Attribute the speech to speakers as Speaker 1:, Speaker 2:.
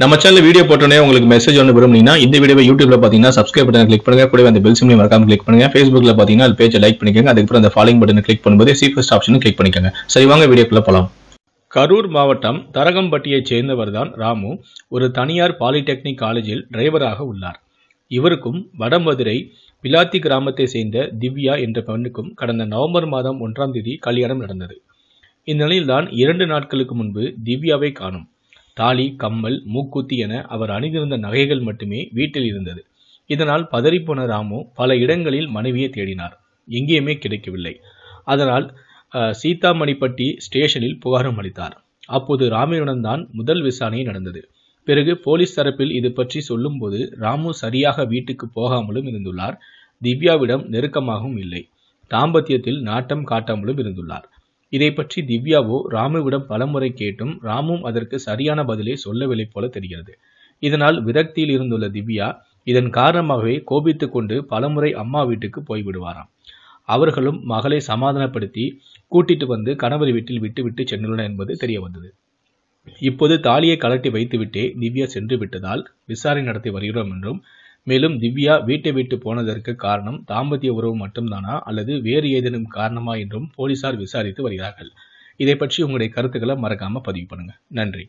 Speaker 1: நம்ம channel video போட்டோன்னே உங்களுக்கு மெசேஜ் ஒன்று விரும்புனீங்கன்னா இந்த வீடியோ யூடியூப்ல பார்த்தீங்கன்னா சப்ஸ்கிரைப் பட்டன் கிளிக் பண்ணுங்க கூட அந்த பெல் சிம்லையும் மறக்காம கிளிக் பண்ணுங்க ஃபேஸ்புக்ல பார்த்தீங்கன்னா அது பேஜை லைக் பண்ணிக்கோங்க அதுக்கப்புறம் அந்த ஃபாலோ பட்டன் கிளிக் பண்ணும்போது சீஃபஸ்ட் ஆப்ஷனும் கிளிக் பண்ணிக்கோங்க சரி வாங்க வீடியோக்குள்ள போகலாம் கரூர் மாவட்டம் தரகம்பட்டியைச் சேர்ந்தவர் தான் ராமு ஒரு தனியார் பாலிடெக்னிக் காலேஜில் டிரைவராக உள்ளார் இவருக்கும் வடமதுரை பிலாத்தி கிராமத்தை சேர்ந்த திவ்யா என்ற பெண்ணுக்கும் கடந்த நவம்பர் மாதம் ஒன்றாம் தேதி கல்யாணம் நடந்தது இந்நிலையில்தான் இரண்டு நாட்களுக்கு முன்பு திவ்யாவை காணும் தாலி கம்மல் மூக்குத்தி என அவர் அணிந்திருந்த நகைகள் மட்டுமே வீட்டில் இருந்தது இதனால் பதறிப்போன ராமு பல இடங்களில் மனைவியை தேடினார் எங்கேயுமே கிடைக்கவில்லை அதனால் சீதாமணிப்பட்டி ஸ்டேஷனில் புகாரம் அளித்தார் அப்போது ராமையுடன் தான் முதல் விசாரணை நடந்தது பிறகு போலீஸ் தரப்பில் இது பற்றி சொல்லும்போது ராமு சரியாக வீட்டுக்கு போகாமலும் இருந்துள்ளார் திவ்யாவிடம் நெருக்கமாகவும் இல்லை தாம்பத்தியத்தில் நாட்டம் காட்டாமலும் இருந்துள்ளார் இதை பற்றி திவ்யாவோ ராமுவிடம் பலமுறை கேட்டும் ராமும் அதற்கு சரியான பதிலை சொல்லவில்லை போல தெரிகிறது இதனால் விரக்தியில் இருந்துள்ள திவ்யா இதன் காரணமாகவே கோபித்து கொண்டு பலமுறை அம்மா வீட்டுக்கு போய்விடுவாராம் அவர்களும் மகளை சமாதானப்படுத்தி கூட்டிட்டு வந்து கணவர் வீட்டில் விட்டுவிட்டு சென்றுள்ளனர் என்பது தெரிய வந்தது இப்போது தாலியை கலட்டி வைத்துவிட்டே திவ்யா சென்று விட்டதால் விசாரணை நடத்தி வருகிறோம் என்றும் மேலும் திவ்யா வீட்டை விட்டு போனதற்கு காரணம் தாம்பத்திய உறவு மட்டும்தானா அல்லது வேறு ஏதேனும் காரணமா என்றும் போலீசார் விசாரித்து வருகிறார்கள் இதை பற்றி உங்களுடைய கருத்துக்களை மறக்காம பதிவு பண்ணுங்க நன்றி